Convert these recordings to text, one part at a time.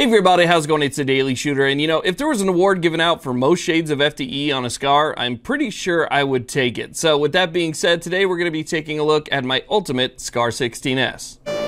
Hey everybody, how's it going? It's a Daily Shooter, and you know, if there was an award given out for most shades of FTE on a scar, I'm pretty sure I would take it. So with that being said, today we're going to be taking a look at my ultimate SCAR 16S.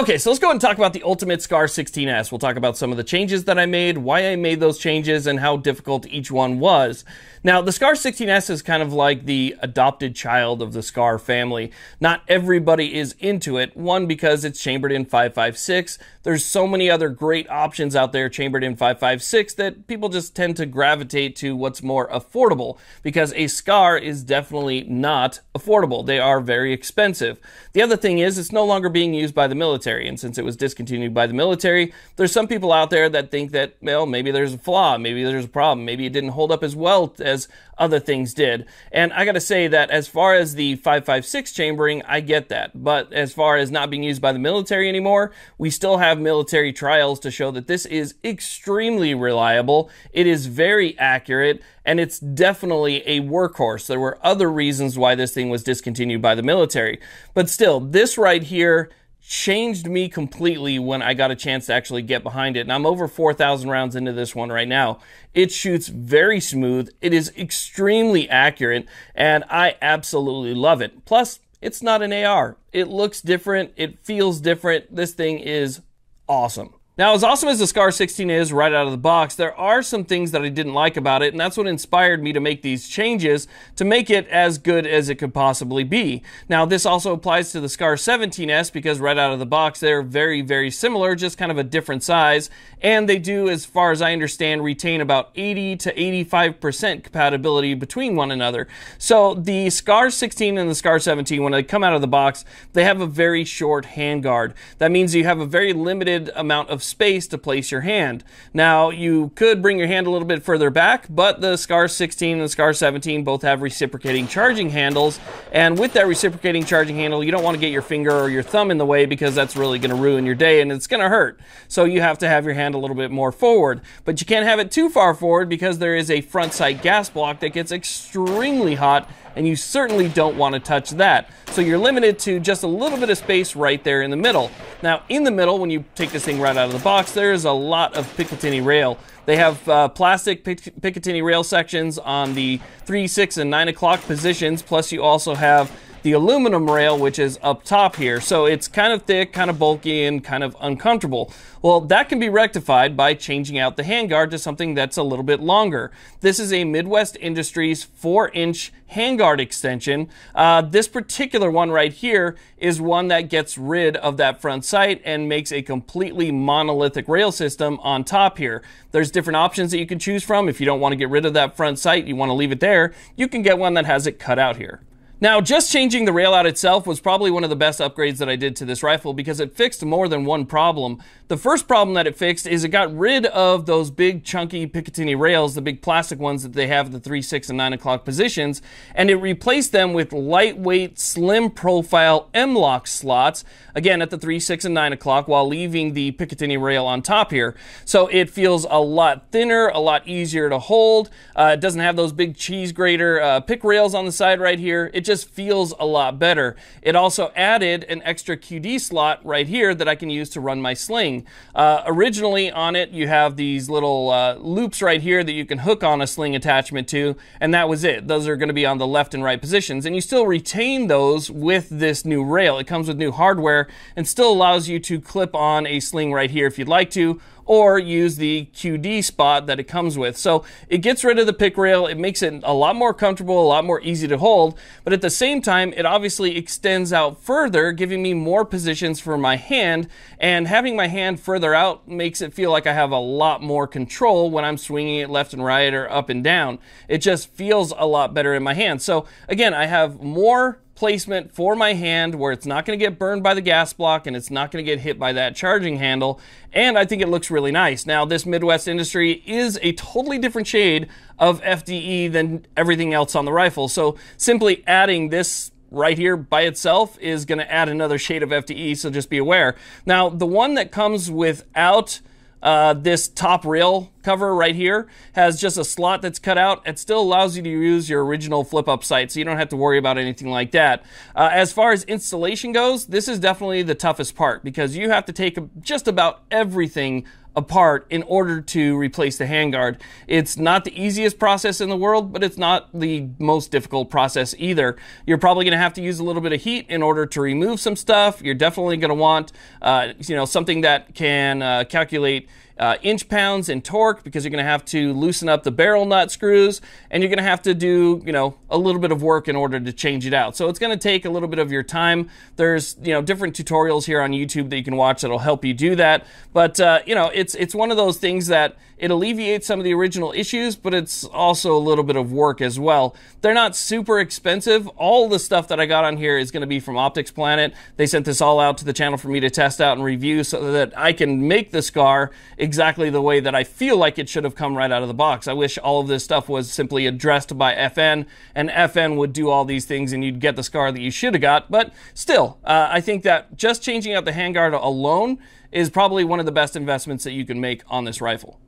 Okay, so let's go and talk about the Ultimate Scar 16S. We'll talk about some of the changes that I made, why I made those changes, and how difficult each one was. Now, the Scar 16S is kind of like the adopted child of the Scar family. Not everybody is into it. One, because it's chambered in 556. There's so many other great options out there chambered in 556 that people just tend to gravitate to what's more affordable because a Scar is definitely not affordable. They are very expensive. The other thing is, it's no longer being used by the military. And since it was discontinued by the military, there's some people out there that think that, well, maybe there's a flaw, maybe there's a problem, maybe it didn't hold up as well as other things did. And I got to say that as far as the 556 chambering, I get that. But as far as not being used by the military anymore, we still have military trials to show that this is extremely reliable. It is very accurate and it's definitely a workhorse. There were other reasons why this thing was discontinued by the military. But still, this right here changed me completely when I got a chance to actually get behind it. And I'm over 4,000 rounds into this one right now. It shoots very smooth. It is extremely accurate and I absolutely love it. Plus, it's not an AR. It looks different. It feels different. This thing is awesome. Now, as awesome as the SCAR 16 is right out of the box, there are some things that I didn't like about it, and that's what inspired me to make these changes to make it as good as it could possibly be. Now, this also applies to the SCAR 17S because right out of the box, they're very, very similar, just kind of a different size, and they do, as far as I understand, retain about 80 to 85% compatibility between one another. So the SCAR 16 and the SCAR 17, when they come out of the box, they have a very short handguard. That means you have a very limited amount of space to place your hand. Now, you could bring your hand a little bit further back, but the SCAR 16 and the SCAR 17 both have reciprocating charging handles. And with that reciprocating charging handle, you don't want to get your finger or your thumb in the way because that's really going to ruin your day and it's going to hurt. So you have to have your hand a little bit more forward. But you can't have it too far forward because there is a front sight gas block that gets extremely hot and you certainly don't want to touch that. So you're limited to just a little bit of space right there in the middle. Now in the middle, when you take this thing right out of the box, there is a lot of Picatinny rail. They have uh, plastic pic Picatinny rail sections on the 3, 6, and 9 o'clock positions, plus you also have the aluminum rail, which is up top here. So it's kind of thick, kind of bulky, and kind of uncomfortable. Well, that can be rectified by changing out the handguard to something that's a little bit longer. This is a Midwest Industries 4-inch handguard extension. Uh, this particular one right here is one that gets rid of that front sight and makes a completely monolithic rail system on top here. There's different options that you can choose from. If you don't want to get rid of that front sight, you want to leave it there, you can get one that has it cut out here. Now, just changing the rail out itself was probably one of the best upgrades that I did to this rifle because it fixed more than one problem. The first problem that it fixed is it got rid of those big chunky Picatinny rails, the big plastic ones that they have at the 3, 6, and 9 o'clock positions, and it replaced them with lightweight, slim profile M-lock slots, again at the 3, 6, and 9 o'clock while leaving the Picatinny rail on top here. So it feels a lot thinner, a lot easier to hold. Uh, it doesn't have those big cheese grater uh, pick rails on the side right here. It just feels a lot better. It also added an extra QD slot right here that I can use to run my sling. Uh, originally on it, you have these little uh, loops right here that you can hook on a sling attachment to, and that was it. Those are going to be on the left and right positions, and you still retain those with this new rail. It comes with new hardware and still allows you to clip on a sling right here if you'd like to, or use the QD spot that it comes with. So it gets rid of the pick rail. It makes it a lot more comfortable, a lot more easy to hold. But at the same time, it obviously extends out further, giving me more positions for my hand. And having my hand further out makes it feel like I have a lot more control when I'm swinging it left and right or up and down. It just feels a lot better in my hand. So again, I have more placement for my hand where it's not going to get burned by the gas block and it's not going to get hit by that charging handle. And I think it looks really nice. Now, this Midwest Industry is a totally different shade of FDE than everything else on the rifle. So simply adding this right here by itself is going to add another shade of FDE, so just be aware. Now, the one that comes without uh, this top rail cover right here has just a slot that's cut out. It still allows you to use your original flip up sight, so you don't have to worry about anything like that. Uh, as far as installation goes, this is definitely the toughest part because you have to take just about everything apart in order to replace the handguard. It's not the easiest process in the world, but it's not the most difficult process either. You're probably going to have to use a little bit of heat in order to remove some stuff. You're definitely going to want, uh, you know, something that can uh, calculate uh, inch pounds and torque because you're going to have to loosen up the barrel nut screws and you're going to have to do, you know, a little bit of work in order to change it out. So it's going to take a little bit of your time. There's, you know, different tutorials here on YouTube that you can watch that'll help you do that. But, uh, you know, it's, it's one of those things that it alleviates some of the original issues, but it's also a little bit of work as well. They're not super expensive. All the stuff that I got on here is going to be from Optics Planet. They sent this all out to the channel for me to test out and review so that I can make the scar exactly the way that I feel like it should have come right out of the box. I wish all of this stuff was simply addressed by FN, and FN would do all these things, and you'd get the scar that you should have got. But still, uh, I think that just changing out the handguard alone is probably one of the best investments that you can make on this rifle.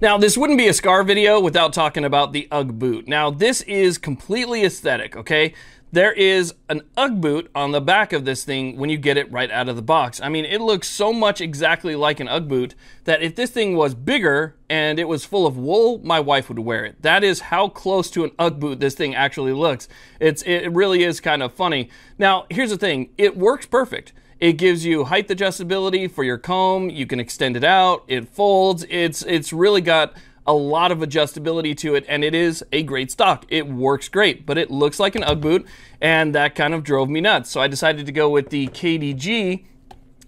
Now, this wouldn't be a Scar video without talking about the Ugg boot. Now, this is completely aesthetic, okay? There is an Ugg boot on the back of this thing when you get it right out of the box. I mean, it looks so much exactly like an Ugg boot that if this thing was bigger and it was full of wool, my wife would wear it. That is how close to an Ugg boot this thing actually looks. It's it really is kind of funny. Now, here's the thing, it works perfect. It gives you height adjustability for your comb. You can extend it out. It folds. It's it's really got a lot of adjustability to it, and it is a great stock. It works great, but it looks like an UGG boot, and that kind of drove me nuts. So I decided to go with the KDG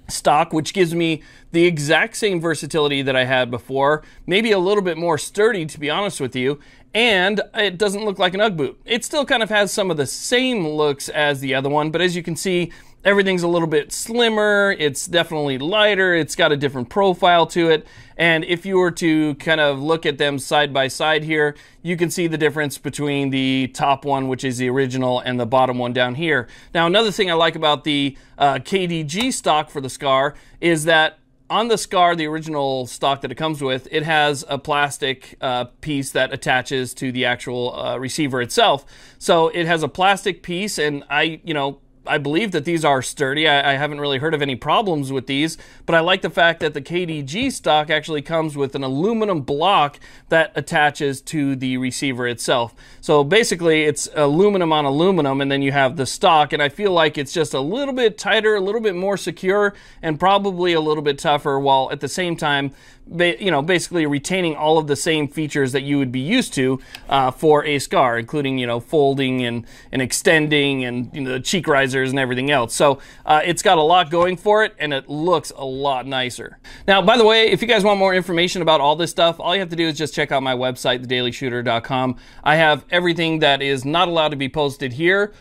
stock, which gives me the exact same versatility that I had before, maybe a little bit more sturdy, to be honest with you, and it doesn't look like an UGG boot. It still kind of has some of the same looks as the other one, but as you can see, everything's a little bit slimmer. It's definitely lighter. It's got a different profile to it. And if you were to kind of look at them side by side here, you can see the difference between the top one, which is the original, and the bottom one down here. Now, another thing I like about the uh, KDG stock for the SCAR is that on the scar the original stock that it comes with it has a plastic uh, piece that attaches to the actual uh, receiver itself so it has a plastic piece and i you know I believe that these are sturdy. I, I, haven't really heard of any problems with these, but I like the fact that the KDG stock actually comes with an aluminum block that attaches to the receiver itself. So basically, it's aluminum on aluminum, and then you have the stock. And I feel like it's just a little bit tighter, a little bit more secure, and probably a little bit tougher, while at the same time you know, basically retaining all of the same features that you would be used to uh, for a scar, including you know folding and and extending and you know, the cheek risers and everything else. So uh, it's got a lot going for it, and it looks a lot nicer. Now, by the way, if you guys want more information about all this stuff, all you have to do is just check out my website, thedailyshooter.com. I have everything that is not allowed to be posted here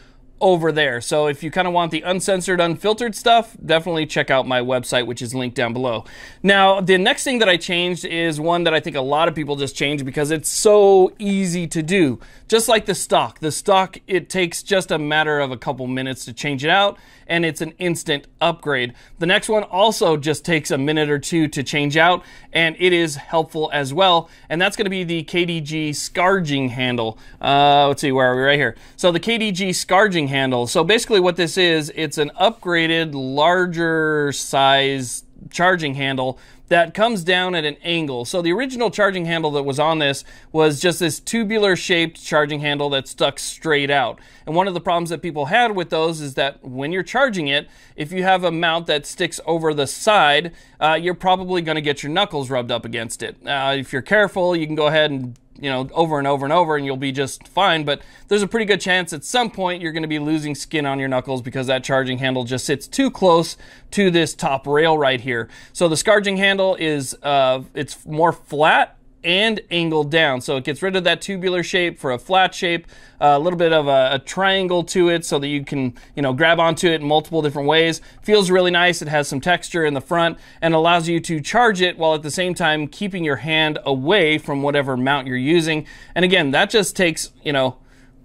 over there. So if you kind of want the uncensored, unfiltered stuff, definitely check out my website, which is linked down below. Now, the next thing that I changed is one that I think a lot of people just change because it's so easy to do. Just like the stock. The stock, it takes just a matter of a couple minutes to change it out and it's an instant upgrade. The next one also just takes a minute or two to change out and it is helpful as well. And that's going to be the KDG scarging handle. Uh, let's see, where are we? Right here. So the KDG scarging handle. So basically what this is, it's an upgraded, larger size charging handle that comes down at an angle. So the original charging handle that was on this was just this tubular shaped charging handle that stuck straight out. And one of the problems that people had with those is that when you're charging it, if you have a mount that sticks over the side, uh, you're probably going to get your knuckles rubbed up against it. Uh, if you're careful, you can go ahead and you know, over and over and over, and you'll be just fine. But there's a pretty good chance at some point you're going to be losing skin on your knuckles because that charging handle just sits too close to this top rail right here. So the scarging handle handle is uh, it's more flat and angled down. So it gets rid of that tubular shape for a flat shape, uh, a little bit of a, a, triangle to it so that you can, you know, grab onto it in multiple different ways. Feels really nice. It has some texture in the front and allows you to charge it while at the same time keeping your hand away from whatever mount you're using. And again, that just takes, you know,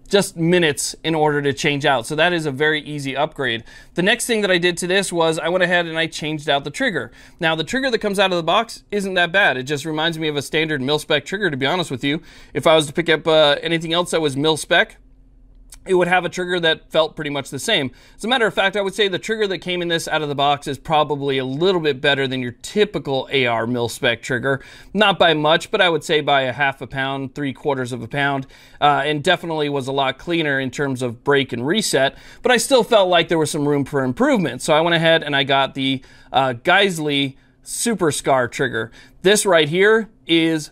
just minutes in order to change out. So that is a very easy upgrade. The next thing that I did to this was I went ahead and I changed out the trigger. Now the trigger that comes out of the box isn't that bad. It just reminds me of a standard mil-spec trigger to be honest with you. If I was to pick up uh, anything else that was mil-spec, it would have a trigger that felt pretty much the same. As a matter of fact, I would say the trigger that came in this out of the box is probably a little bit better than your typical AR mil spec trigger. Not by much, but I would say by a half a pound, three quarters of a pound, uh, and definitely was a lot cleaner in terms of break and reset. But I still felt like there was some room for improvement, so I went ahead and I got the uh, Geisley Super Scar trigger. This right here is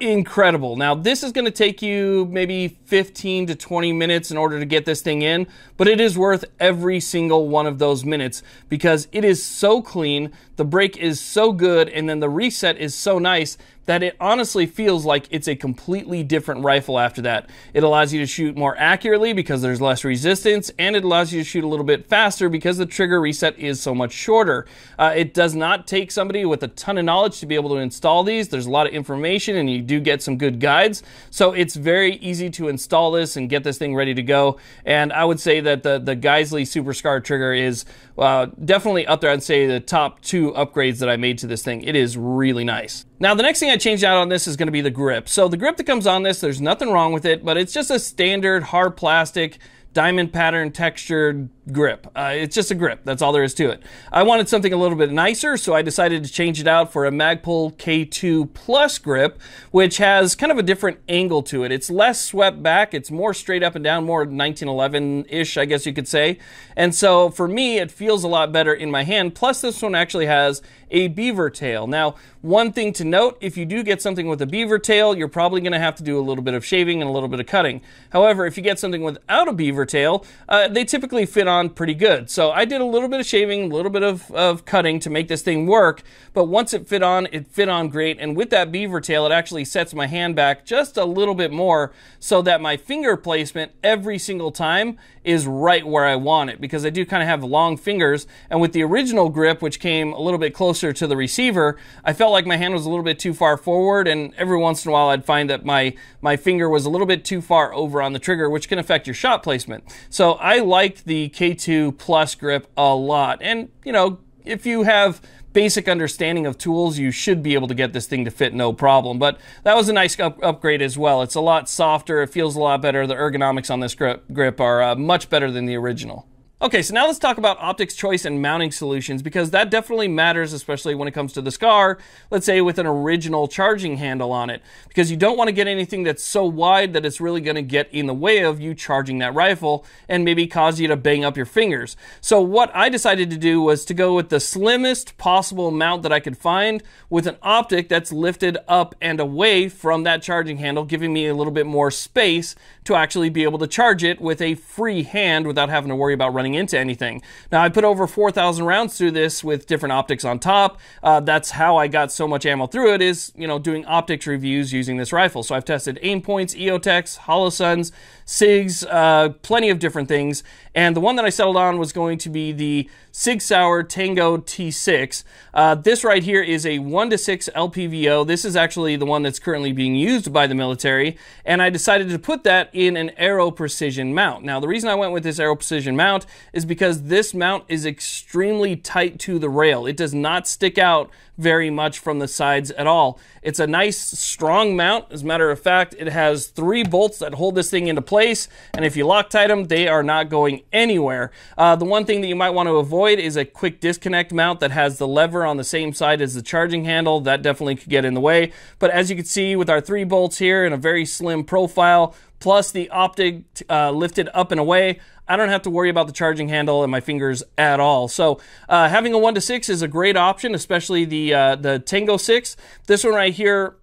incredible. Now, this is going to take you maybe 15 to 20 minutes in order to get this thing in, but it is worth every single one of those minutes because it is so clean, the brake is so good, and then the reset is so nice that it honestly feels like it's a completely different rifle after that. It allows you to shoot more accurately because there's less resistance, and it allows you to shoot a little bit faster because the trigger reset is so much shorter. Uh, it does not take somebody with a ton of knowledge to be able to install these. There's a lot of information, and you do get some good guides. So it's very easy to install this and get this thing ready to go. And I would say that the, the Geisley Super Scar trigger is uh, definitely up there. I'd say the top two upgrades that I made to this thing. It is really nice. Now the next thing I changed out on this is going to be the grip. So the grip that comes on this, there's nothing wrong with it, but it's just a standard hard plastic diamond pattern textured grip. Uh, it's just a grip. That's all there is to it. I wanted something a little bit nicer, so I decided to change it out for a Magpul K2 Plus grip, which has kind of a different angle to it. It's less swept back. It's more straight up and down, more 1911-ish, I guess you could say. And so for me, it feels a lot better in my hand. Plus, this one actually has a beaver tail. Now, one thing to note, if you do get something with a beaver tail, you're probably going to have to do a little bit of shaving and a little bit of cutting. However, if you get something without a beaver tail, uh, they typically fit on pretty good. So I did a little bit of shaving, a little bit of, of cutting to make this thing work, but once it fit on, it fit on great. And with that beaver tail, it actually sets my hand back just a little bit more so that my finger placement every single time is right where I want it because I do kind of have long fingers. And with the original grip, which came a little bit closer to the receiver, I felt like my hand was a little bit too far forward, and every once in a while I'd find that my, my finger was a little bit too far over on the trigger, which can affect your shot placement. So I liked the K2 Plus grip a lot. And, you know, if you have basic understanding of tools, you should be able to get this thing to fit no problem. But that was a nice up upgrade as well. It's a lot softer, it feels a lot better. The ergonomics on this grip, grip are uh, much better than the original. Okay, so now let's talk about optics choice and mounting solutions because that definitely matters, especially when it comes to this car, let's say with an original charging handle on it, because you don't want to get anything that's so wide that it's really going to get in the way of you charging that rifle and maybe cause you to bang up your fingers. So what I decided to do was to go with the slimmest possible mount that I could find with an optic that's lifted up and away from that charging handle, giving me a little bit more space to actually be able to charge it with a free hand without having to worry about running running into anything. Now, I put over 4,000 rounds through this with different optics on top. Uh, that's how I got so much ammo through it is, you know, doing optics reviews using this rifle. So I've tested aim points, EOTechs, Holosuns, SIGs, uh, plenty of different things. And the one that I settled on was going to be the Sig Sauer Tango T6. Uh, this right here is a 1 to 6 LPVO. This is actually the one that's currently being used by the military. And I decided to put that in an arrow precision mount. Now, the reason I went with this arrow precision mount is because this mount is extremely tight to the rail. It does not stick out very much from the sides at all. It's a nice strong mount. As a matter of fact, it has three bolts that hold this thing into place. And if you Loctite them, they are not going anywhere. Uh, the one thing that you might want to avoid is a quick disconnect mount that has the lever on the same side as the charging handle. That definitely could get in the way. But as you can see with our three bolts here and a very slim profile, plus the optic uh, lifted up and away, I don't have to worry about the charging handle and my fingers at all. So uh, having a one to six is a great option, especially the uh, the Tango six. This one right here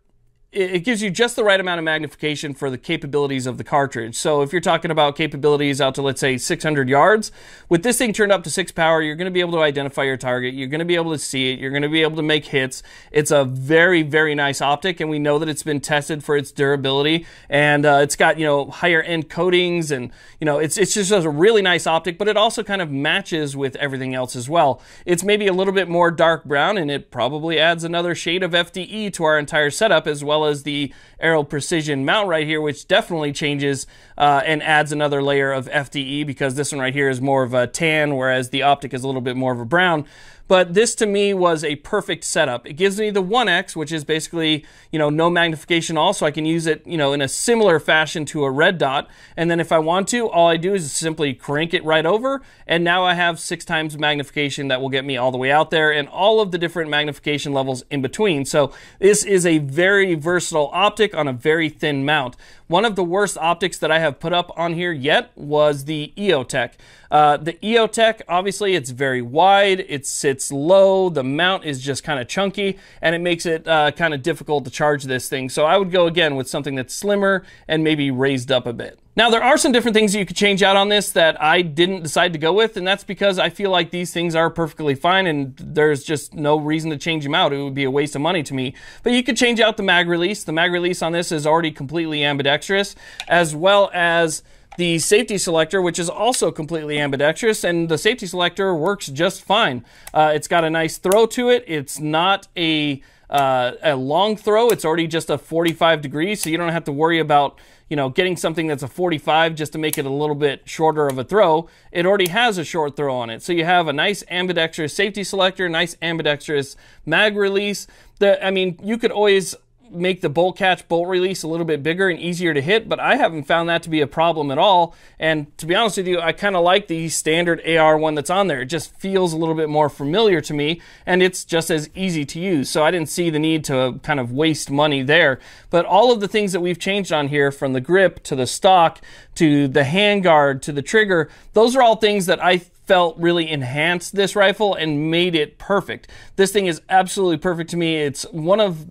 it gives you just the right amount of magnification for the capabilities of the cartridge. So if you're talking about capabilities out to let's say 600 yards, with this thing turned up to 6 power, you're going to be able to identify your target, you're going to be able to see it, you're going to be able to make hits. It's a very very nice optic and we know that it's been tested for its durability and uh, it's got, you know, higher end coatings and, you know, it's it's just a really nice optic, but it also kind of matches with everything else as well. It's maybe a little bit more dark brown and it probably adds another shade of FDE to our entire setup as well well as the Arrow Precision mount right here, which definitely changes uh, and adds another layer of FDE because this one right here is more of a tan, whereas the optic is a little bit more of a brown but this to me was a perfect setup. It gives me the 1X, which is basically, you know, no magnification all, so I can use it, you know, in a similar fashion to a red dot. And then if I want to, all I do is simply crank it right over, and now I have six times magnification that will get me all the way out there and all of the different magnification levels in between. So this is a very versatile optic on a very thin mount. One of the worst optics that I have put up on here yet was the EOTech. Uh, the EOTech, obviously, it's very wide. It's it's low, the mount is just kind of chunky, and it makes it uh, kind of difficult to charge this thing. So I would go again with something that's slimmer and maybe raised up a bit. Now, there are some different things you could change out on this that I didn't decide to go with, and that's because I feel like these things are perfectly fine and there's just no reason to change them out. It would be a waste of money to me. But you could change out the mag release. The mag release on this is already completely ambidextrous, as well as the safety selector, which is also completely ambidextrous, and the safety selector works just fine. Uh, it's got a nice throw to it. It's not a uh, a long throw. It's already just a 45 degrees, so you don't have to worry about you know getting something that's a 45 just to make it a little bit shorter of a throw. It already has a short throw on it, so you have a nice ambidextrous safety selector, nice ambidextrous mag release. I mean, you could always make the bolt catch, bolt release a little bit bigger and easier to hit, but I haven't found that to be a problem at all. And to be honest with you, I kind of like the standard AR one that's on there. It just feels a little bit more familiar to me and it's just as easy to use. So I didn't see the need to kind of waste money there. But all of the things that we've changed on here from the grip to the stock to the handguard to the trigger, those are all things that I felt really enhanced this rifle and made it perfect. This thing is absolutely perfect to me. It's one of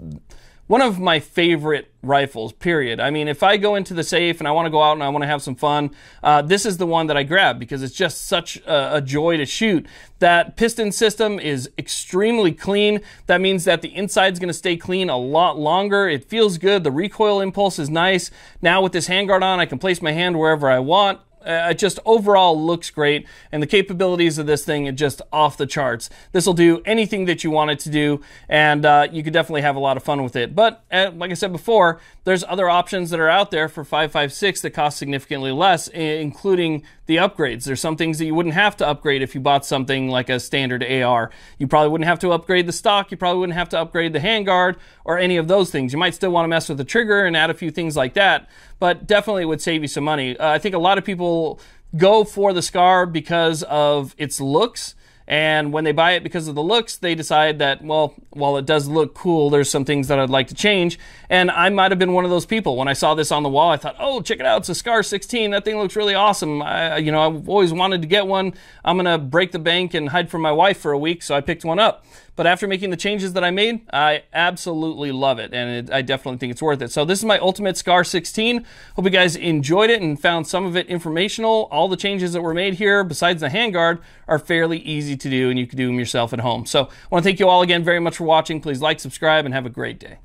one of my favorite rifles, period. I mean, if I go into the safe and I want to go out and I want to have some fun, uh, this is the one that I grab because it's just such a, a, joy to shoot. That piston system is extremely clean. That means that the inside's going to stay clean a lot longer. It feels good. The recoil impulse is nice. Now with this handguard on, I can place my hand wherever I want. Uh, it just overall looks great, and the capabilities of this thing are just off the charts. This will do anything that you want it to do, and uh, you could definitely have a lot of fun with it. But uh, like I said before, there's other options that are out there for 556 that cost significantly less, including the upgrades. There's some things that you wouldn't have to upgrade if you bought something like a standard AR. You probably wouldn't have to upgrade the stock, you probably wouldn't have to upgrade the handguard or any of those things. You might still want to mess with the trigger and add a few things like that, but definitely would save you some money. Uh, I think a lot of people go for the Scar because of its looks. And when they buy it because of the looks, they decide that, well, while it does look cool, there's some things that I'd like to change. And I might have been one of those people. When I saw this on the wall, I thought, oh, check it out. It's a SCAR 16. That thing looks really awesome. I, you know, I've always wanted to get one. I'm going to break the bank and hide from my wife for a week. So I picked one up. But after making the changes that I made, I absolutely love it. And it, I definitely think it's worth it. So this is my Ultimate SCAR 16. Hope you guys enjoyed it and found some of it informational. All the changes that were made here, besides the handguard, are fairly easy to do and you can do them yourself at home. So I want to thank you all again very much for watching. Please like, subscribe, and have a great day.